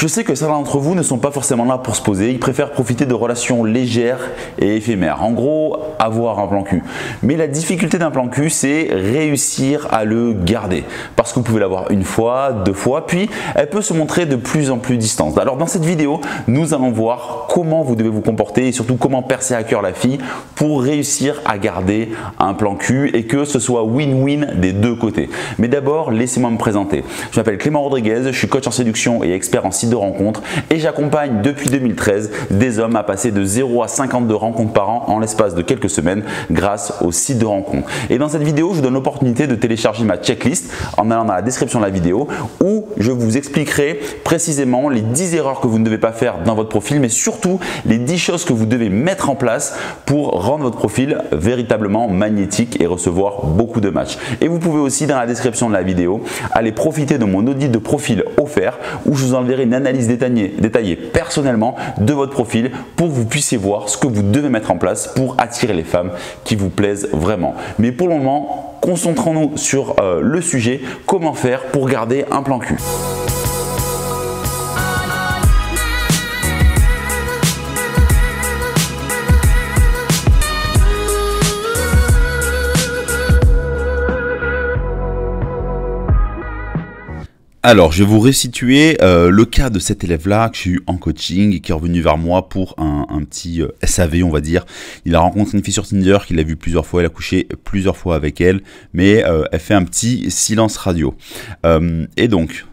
Je sais que certains d'entre vous ne sont pas forcément là pour se poser, ils préfèrent profiter de relations légères et éphémères. En gros, avoir un plan cul. Mais la difficulté d'un plan cul, c'est réussir à le garder. Parce que vous pouvez l'avoir une fois, deux fois, puis elle peut se montrer de plus en plus distante. Alors dans cette vidéo, nous allons voir comment vous devez vous comporter et surtout comment percer à cœur la fille pour réussir à garder un plan cul et que ce soit win-win des deux côtés. Mais d'abord, laissez-moi me présenter. Je m'appelle Clément Rodriguez, je suis coach en séduction et expert en de rencontres et j'accompagne depuis 2013 des hommes à passer de 0 à 52 rencontres par an en l'espace de quelques semaines grâce au site de rencontres. Et dans cette vidéo, je vous donne l'opportunité de télécharger ma checklist en allant dans la description de la vidéo où je vous expliquerai précisément les 10 erreurs que vous ne devez pas faire dans votre profil mais surtout les 10 choses que vous devez mettre en place pour rendre votre profil véritablement magnétique et recevoir beaucoup de matchs. Et vous pouvez aussi dans la description de la vidéo aller profiter de mon audit de profil offert où je vous enverrai une analyse détaillée, détaillée personnellement de votre profil pour que vous puissiez voir ce que vous devez mettre en place pour attirer les femmes qui vous plaisent vraiment. Mais pour le moment, concentrons-nous sur euh, le sujet, comment faire pour garder un plan cul. Alors, je vais vous resituer euh, le cas de cet élève-là que j'ai eu en coaching et qui est revenu vers moi pour un, petit euh, SAV, on va dire. Il a rencontré une fille sur Tinder qu'il a vue plusieurs fois, il a couché plusieurs fois avec elle, mais euh, elle fait un petit silence radio. et donc,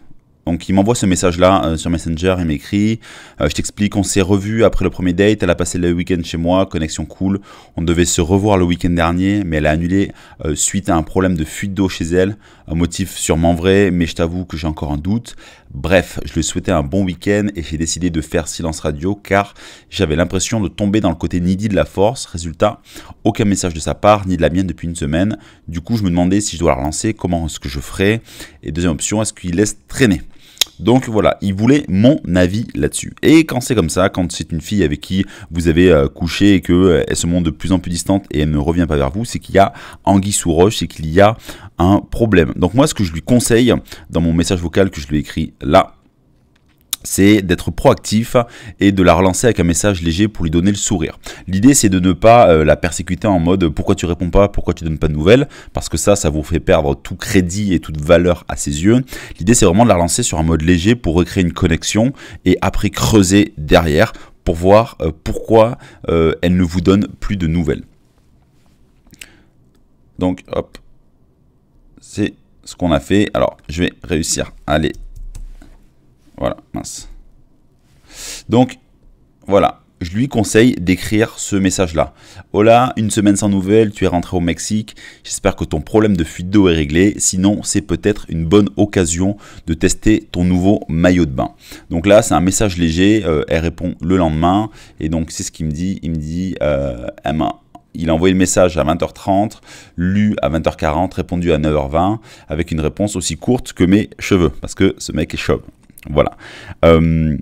il m'envoie ce message-là sur Messenger, il m'écrit, je t'explique, on s'est revu après le premier date, elle a passé le week-end chez moi, connexion cool, on devait se revoir le week-end dernier, mais elle a annulé suite à un problème de fuite d'eau chez elle, un motif sûrement vrai, mais je t'avoue que j'ai encore un doute. Bref, je lui souhaitais un bon week-end et j'ai décidé de faire silence radio car j'avais l'impression de tomber dans le côté needy de la force. Résultat, aucun message de sa part ni de la mienne depuis une semaine. Du coup, je me demandais si je dois la relancer, comment est-ce que je ferais. Et deuxième option, est-ce qu'il laisse traîner donc voilà, il voulait mon avis là-dessus. Et quand c'est comme ça, quand c'est une fille avec qui vous avez euh, couché et qu'elle euh, se montre de plus en plus distante et elle ne revient pas vers vous, c'est qu'il y a anguille sous roche, c'est qu'il y a un problème. Donc moi, ce que je lui conseille dans mon message vocal que je lui écris là, c'est d'être proactif et de la relancer avec un message léger pour lui donner le sourire. L'idée c'est de ne pas euh, la persécuter en mode pourquoi tu réponds pas, pourquoi tu donnes pas de nouvelles, parce que ça, ça vous fait perdre tout crédit et toute valeur à ses yeux. L'idée c'est vraiment de la relancer sur un mode léger pour recréer une connexion et après creuser derrière pour voir euh, pourquoi euh, elle ne vous donne plus de nouvelles. Donc hop, c'est ce qu'on a fait. Alors je vais réussir Allez, Voilà, donc voilà, je lui conseille d'écrire ce message-là. Hola, une semaine sans nouvelles, tu es rentré au Mexique, j'espère que ton problème de fuite d'eau est réglé, sinon c'est peut-être une bonne occasion de tester ton nouveau maillot de bain. Donc là, c'est un message léger, euh, elle répond le lendemain, et donc c'est ce qu'il me dit, il me dit, euh, il a envoyé le message à 20h30, lu à 20h40, répondu à 9h20, avec une réponse aussi courte que mes cheveux, parce que ce mec est chauve. Voilà. Euh,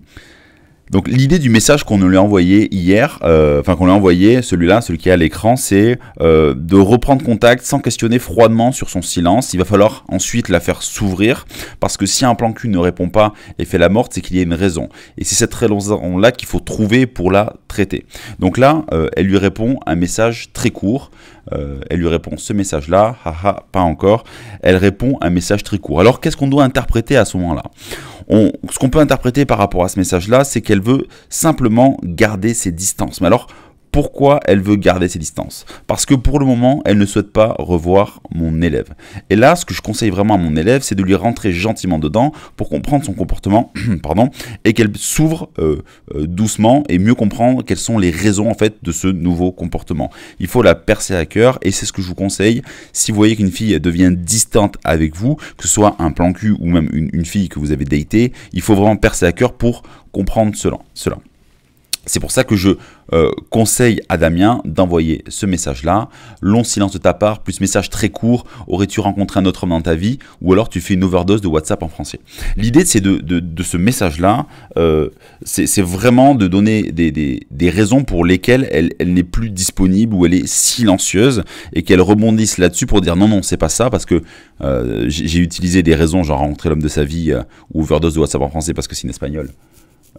donc l'idée du message qu'on lui a envoyé hier, euh, enfin qu'on lui a envoyé, celui-là, celui qui est à l'écran, c'est euh, de reprendre contact sans questionner froidement sur son silence. Il va falloir ensuite la faire s'ouvrir, parce que si un plan cul ne répond pas et fait la morte, c'est qu'il y a une raison. Et c'est cette raison-là qu'il faut trouver pour la traiter. Donc là, elle lui répond un message très court. elle lui répond ce message-là, haha, pas encore. Elle répond un message très court. Alors qu'est-ce qu'on doit interpréter à ce moment-là ce qu'on peut interpréter par rapport à ce message-là, c'est qu'elle veut simplement garder ses distances. Mais alors, pourquoi elle veut garder ses distances. Parce que pour le moment, elle ne souhaite pas revoir mon élève. Et là, ce que je conseille vraiment à mon élève, c'est de lui rentrer gentiment dedans pour comprendre son comportement, pardon, et qu'elle s'ouvre euh, euh, doucement et mieux comprendre quelles sont les raisons en fait de ce nouveau comportement. Il faut la percer à cœur et c'est ce que je vous conseille. Si vous voyez qu'une fille devient distante avec vous, que ce soit un plan cul ou même une, fille que vous avez datée, il faut vraiment percer à cœur pour comprendre cela. C'est pour ça que je euh, conseille à Damien d'envoyer ce message-là. Long silence de ta part, plus message très court. Aurais-tu rencontré un autre homme dans ta vie Ou alors tu fais une overdose de WhatsApp en français. L'idée c'est de, de, de, ce message-là, euh, c'est vraiment de donner des, raisons pour lesquelles elle, n'est plus disponible ou elle est silencieuse et qu'elle rebondisse là-dessus pour dire non, non, c'est pas ça parce que euh, j'ai utilisé des raisons genre rencontrer l'homme de sa vie ou overdose de WhatsApp en français parce que c'est en espagnol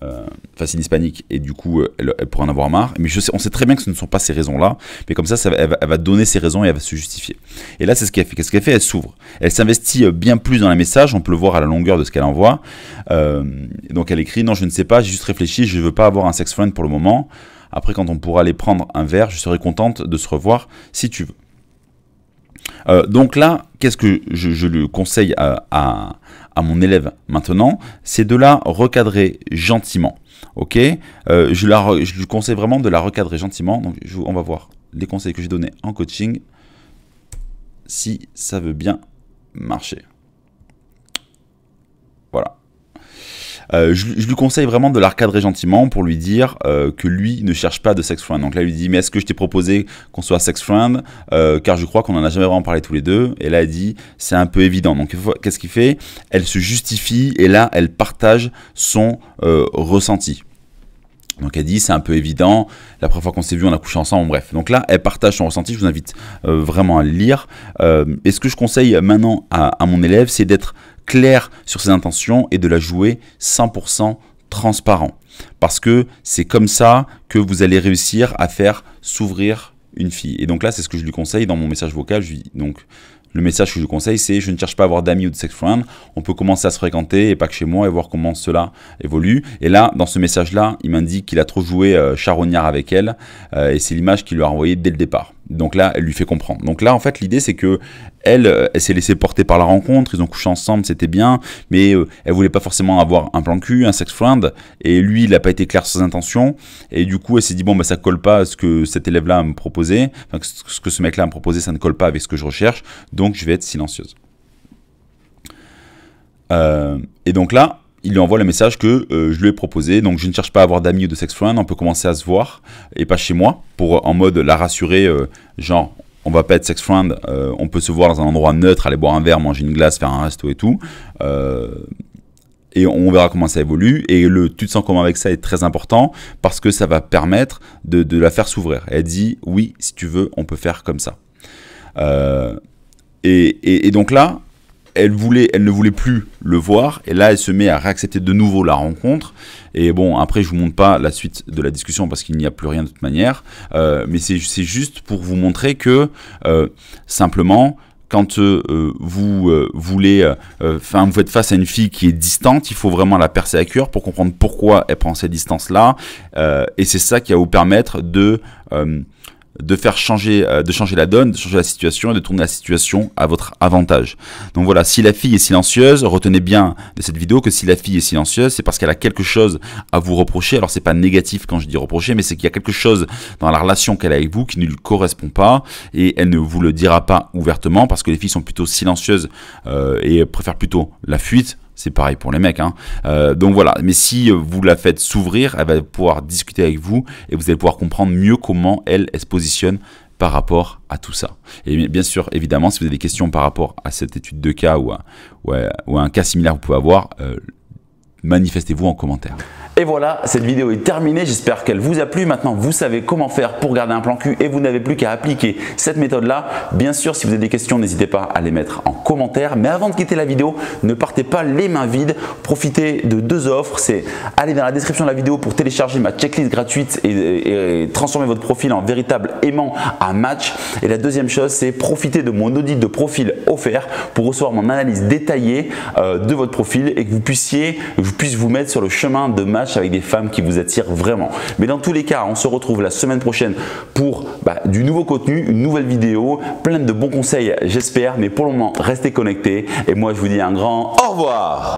euh, facile hispanique et du coup euh, elle, pourrait en avoir marre. Mais on sait très bien que ce ne sont pas ces raisons-là, mais comme ça, ça elle, va, donner ses raisons et elle va se justifier. Et là, c'est ce qu'elle fait. Qu'est-ce qu'elle fait Elle s'ouvre. Elle s'investit euh, bien plus dans la message on peut le voir à la longueur de ce qu'elle envoie. Euh, donc elle écrit, non, je ne sais pas, j'ai juste réfléchi, je ne veux pas avoir un sex friend pour le moment. Après, quand on pourra aller prendre un verre, je serai contente de se revoir si tu veux. Euh, donc là, qu'est-ce que je, le conseille à, à, mon élève maintenant C'est de la recadrer gentiment. Ok euh, je, lui conseille vraiment de la recadrer gentiment. Donc on va voir les conseils que j'ai donnés en coaching si ça veut bien marcher. Euh, je, lui conseille vraiment de l'arcadrer gentiment pour lui dire euh, que lui ne cherche pas de sex friend. Donc là, il lui dit, mais est-ce que je t'ai proposé qu'on soit sex friend euh, Car je crois qu'on n'en a jamais vraiment parlé tous les deux. Et là, elle dit, c'est un peu évident. Donc qu'est-ce qu'il fait Elle se justifie et là, elle partage son ressenti. Donc elle dit c'est un peu évident, la première fois qu'on s'est vu on a couché ensemble, bref. Donc là elle partage son ressenti, je vous invite vraiment à le lire. et ce que je conseille maintenant à mon élève c'est d'être clair sur ses intentions et de la jouer 100% transparent. Parce que c'est comme ça que vous allez réussir à faire s'ouvrir une fille. Et donc là, c'est ce que je lui conseille dans mon message vocal. Je lui donc, le message que je lui conseille, c'est je ne cherche pas à avoir d'amis ou de sex friends. On peut commencer à se fréquenter et pas que chez moi et voir comment cela évolue. Et là, dans ce message-là, il m'indique qu'il a trop joué euh, charognard avec elle euh, et c'est l'image qu'il lui a envoyée dès le départ. Donc là, elle lui fait comprendre. Donc là, en fait, l'idée, c'est que elle, euh, elle s'est laissée porter par la rencontre, ils ont couché ensemble, c'était bien, mais euh, elle voulait pas forcément avoir un plan cul, un sex friend, et lui, il n'a pas été clair sur ses intentions, et du coup, elle s'est dit, bon, bah, ça colle pas à ce que cet élève-là me proposait, enfin, ce que ce mec-là me proposait, ça ne colle pas avec ce que je recherche, donc je vais être silencieuse. Euh, et donc là, il lui envoie le message que euh, je lui ai proposé, donc je ne cherche pas à avoir d'amis ou de sex friend, on peut commencer à se voir, et pas chez moi, pour euh, en mode la rassurer, euh, genre on va pas être sex friend, on peut se voir dans un endroit neutre, aller boire un verre, manger une glace, faire un resto et tout. et on verra comment ça évolue. Et le tu te sens comment avec ça est très important parce que ça va permettre de, la faire s'ouvrir. Elle dit oui, si tu veux, on peut faire comme ça. Et, et donc là, elle voulait, elle ne voulait plus le voir, et là elle se met à réaccepter de nouveau la rencontre. Et bon, après je vous montre pas la suite de la discussion parce qu'il n'y a plus rien de toute manière, euh, mais c'est juste pour vous montrer que euh, simplement quand euh, vous voulez, enfin, vous faites face à une fille qui est distante, il faut vraiment la percer à cœur pour comprendre pourquoi elle prend cette distance-là, et c'est ça qui va vous permettre de de faire changer, euh, de changer la donne, de changer la situation et de tourner la situation à votre avantage. Donc voilà, si la fille est silencieuse, retenez bien de cette vidéo que si la fille est silencieuse, c'est parce qu'elle a quelque chose à vous reprocher. Alors c'est pas négatif quand je dis reprocher, mais c'est qu'il y a quelque chose dans la relation qu'elle a avec vous qui ne lui correspond pas et elle ne vous le dira pas ouvertement parce que les filles sont plutôt silencieuses euh, et préfèrent plutôt la fuite c'est pareil pour les mecs. Hein. Euh, donc voilà, mais si vous la faites s'ouvrir, elle va pouvoir discuter avec vous et vous allez pouvoir comprendre mieux comment elle, se positionne par rapport à tout ça. Et bien sûr, évidemment, si vous avez des questions par rapport à cette étude de cas ou à, un cas similaire que vous pouvez avoir, euh, manifestez-vous en commentaire. Et voilà, cette vidéo est terminée, j'espère qu'elle vous a plu. Maintenant, vous savez comment faire pour garder un plan cul et vous n'avez plus qu'à appliquer cette méthode-là. Bien sûr, si vous avez des questions, n'hésitez pas à les mettre en commentaire. Mais avant de quitter la vidéo, ne partez pas les mains vides. Profitez de deux offres. C'est aller dans la description de la vidéo pour télécharger ma checklist gratuite et, transformer votre profil en véritable aimant à match. Et la deuxième chose, c'est profiter de mon audit de profil offert pour recevoir mon analyse détaillée euh, de votre profil et que vous puissiez, vous puisse vous mettre sur le chemin de match avec des femmes qui vous attirent vraiment. Mais dans tous les cas, on se retrouve la semaine prochaine pour bah, du nouveau contenu, une nouvelle vidéo, plein de bons conseils, j'espère. Mais pour le moment, restez connectés et moi, je vous dis un grand au revoir